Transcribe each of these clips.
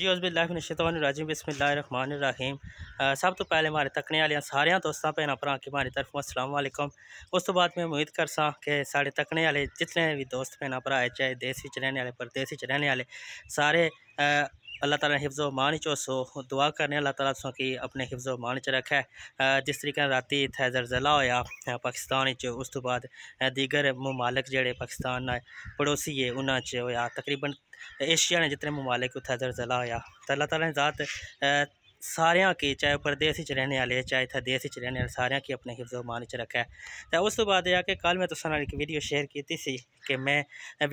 जी बिस्मिल्लाहमान बसमिल्लाहमानरहीम सब तो पहले हमारे तकने वाले सारे दोस्तों भैन भरा के हमारी तरफ असलम उस तो बाद मैं उम्मीद कर सा कि साढ़े तकने वाले जितने भी दोस्त भैन भरा है चाहे देसी च रहने वाले परदेसी च रहने वाले सारे अल्लाह ताला ने हिफ्ज़ मान चो सो दुआ करने अल्लाह ताला सो कि अपने हिफ्ज़ मान च रखे जिस तरीके राती इत्थै जरजला होया पाकिस्तान उस तो बाद दीगर ममालक जे पाकिस्तान ने पड़ोसी है उन्होंने च होया तकरीबन एशिया ने जितने ममालिक उत्थै जरजला होया तो अल्लाह तला ने ज़ात सारियाँ की चाहे परदेस च रहने वाले चाहे इतना देश च रहने वाले सारे की अपने हिफो मान च रखा है तो उस तो बाद आके कल मैं तुम एक वीडियो शेयर की कि मैं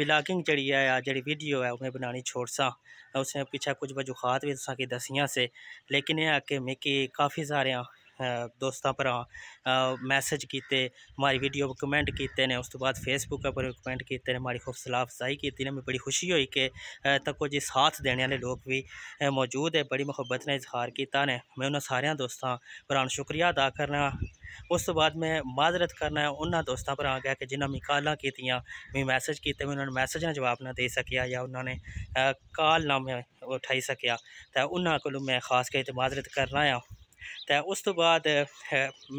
बिलागिंग जी है जी वीडियो है मैं बनानी छोड़ सा उस पिछले कुछ वजूहत भी तक से लेकिन यह आके मे काफ़ी सारे दोस्तों पर मैसेज किए हमारी वीडियो पर कमेंट किए ने उस तो बाद फेसबुक पर कमेंट किए ने हमारी हौसला अफजाई की ने बड़ी खुशी हुई कि तको जी साथ देने वाले लोग भी मौजूद है बड़ी मुहब्बत ने इजहार किया ने मैं उन्होंने सारे दोस्तों पर शुक्रिया अदा करना उस तो बाद मैं माजरत करना है उन्होंने दोस्तों पर आ गया कि जिन्हें मैं कॉल की मैं मैसेज किए मैं उन्होंने मैसेज ना जवाब ना दे सकिया या उन्होंने कॉल ना मैं उठाई सकिया तो उन्होंने को मैं खास करके माजरत करना है तो उस तो बाद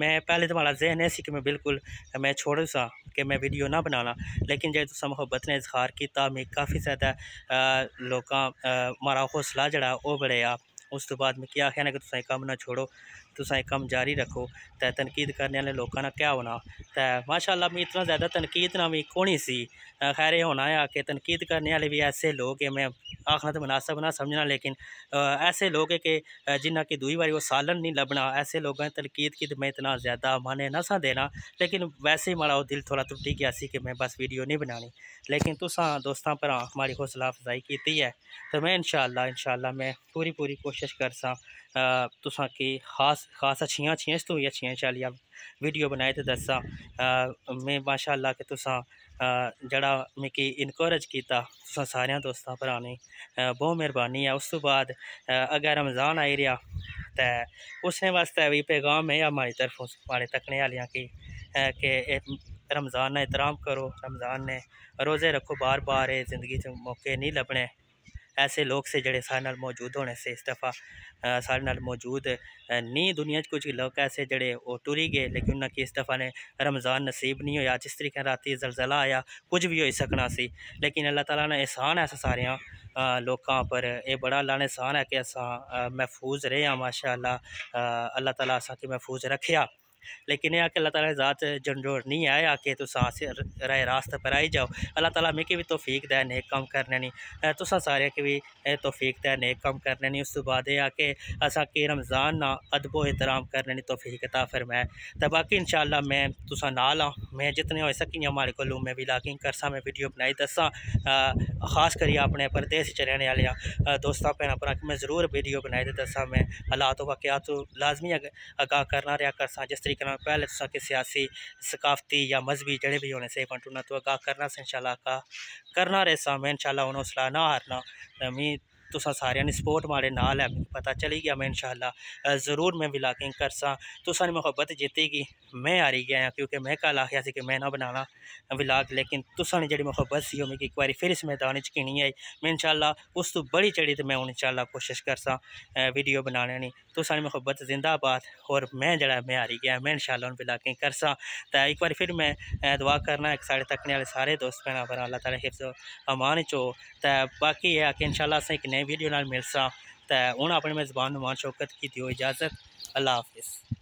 मैं पहले तो माड़ा जहन है सी कि मैं बिल्कुल मैं छोड़ सा कि मैं वीडियो ना बनाना लेकिन जो तुम मुहब्बत ने इजहार किया मैं काफ़ी ज़्यादा लोग मारा हौसला जड़ा वह बढ़िया उस तो बाद में ਕੀ ਆਖਿਆ कि तुम कम ना छोड़ो तुम कम जारी रखो तो तनकीद करने वाले लोगों ਲੋਕਾਂ क्या होना तो माशाला मैं इतना ज़्यादा तनकीद ना भी कौन ही सी खैर होना है कि तनकीद करने वाले भी ऐसे लोग है मैं आखना तो मुनासब ना समझना लेकिन ऐसे लोग है कि जिन्ना कि दूई बारी वो सालन नहीं लभना ऐसे लोग ने तनकीद की मैं इतना ज़्यादा माने ना सा देना लेकिन वैसे ही माड़ा वो दिल थोड़ा त्रुटी गया कि मैं बस वीडियो नहीं बनानी लेकिन तुसा दोस्तों पर माड़ी हौसला अफजाई की है तो मैं इन शाला इन शाला मैं पूरी पूरी कोशिश कोशिश करसा तुसा के खास अच्छी अच्छी तू भी अच्छी अच्छी चालिया वीडियो बनाए तो दसा मैं माशाल्लाह के तुसा जड़ा मिगी इनकोरेज किया सारे दोस्तों भरा ने बहुत मेहरबानी है उस तो बाद अगर रमज़ान आई रहा तो उसने वास्ते भी पैगाम है हमारी तरफों हमारे तकने वाली की के रमज़ान ने इतराम करो रमज़ान ने रोज़े रखो बार बार ज़िंदगी मौके नहीं लभने ऐसे लोग से जड़े सारे मौजूद होने से इस दफा सारे मौजूद नहीं दुनिया कुछ लोग ऐसे जड़े वो टुरी गए लेकिन उन्होंने कि इस दफा ने रमज़ान नसीब नहीं हो जिस तरीके रात जलजला आया कुछ भी हो सकना सी लेकिन अल्लाह तला ने एहसान है सारे लोगों पर यह बड़ा अल्लाह ने एहसान है कि अस महफूज रहे माशा माशाअल्लाह अल्लाह ताला असेंगी महफूज रखे लेकिन यह आके अल्लाह ताला ज़ात नहीं आए आके तुस राय रास्ते पर आई जाओ अल्लाह ताला मिकी भी तोफीक दै नेक कम करने नहीं तुस सारे के भी तोफीक दै नेक कम करने नहीं उस तो बाद आके असा के रमज़ान ना अदबो एहतराम करने नहीं तोफीक ता फिर मैं तो बाकी शाला मैं तुसा ना ला मैं जितने होई सकियां को कोलू मैं कर सा मैं वीडियो बनाई दसा खास करिए अपने परदेस च वाले दोस्तों भैन भ्रा मैं जरूर वीडियो बनाई दसा मैं हालात तो लाजमी आगाह करना रहा करसा जिस तरीके पहले तो के सियासी सकाफती या मजहबी जड़े भी होने से पंटू ना तो आगाह करना से शाला का करना में इन शाला उन्होंने सलाह ना हारना उम्मीद तुसा सारे ने सपोर्ट माड़े नाल है पता चली गया मैं इनशाला ज़रूर मैं कर सा तुसा ने मुहब्बत जीतेगी मैं आ रही गया क्योंकि मैं कल आखिया कि मैं ना बनाना ब्लाग लेकिन तुसा ने जी मुहब्बत सी मैं एक बार फिर इस मैदान गिनी आई मैं इनशाला उस तू बड़ी चढ़ी तो मैं हूँ इनशाला कोशिश करसा वीडियो बनाने नी तुसा ने मुहब्बत जिंदाबाद और मैं जरा मैं हारी गया मैं इनशाला हूँ ब्लागिंग करसा तो एक बार फिर मैं दुआ करना एक साढ़े तकने वाले सारे दोस्त भैन भरा अल्लाह तला हिफ्ज अमान चो तो बाकी है कि इनशाला असें एक नए नए वीडियो नाल मिलसा तो हूँ अपने मेज़बान नुमान शौकत की दियो इजाज़त अल्लाह हाफिज़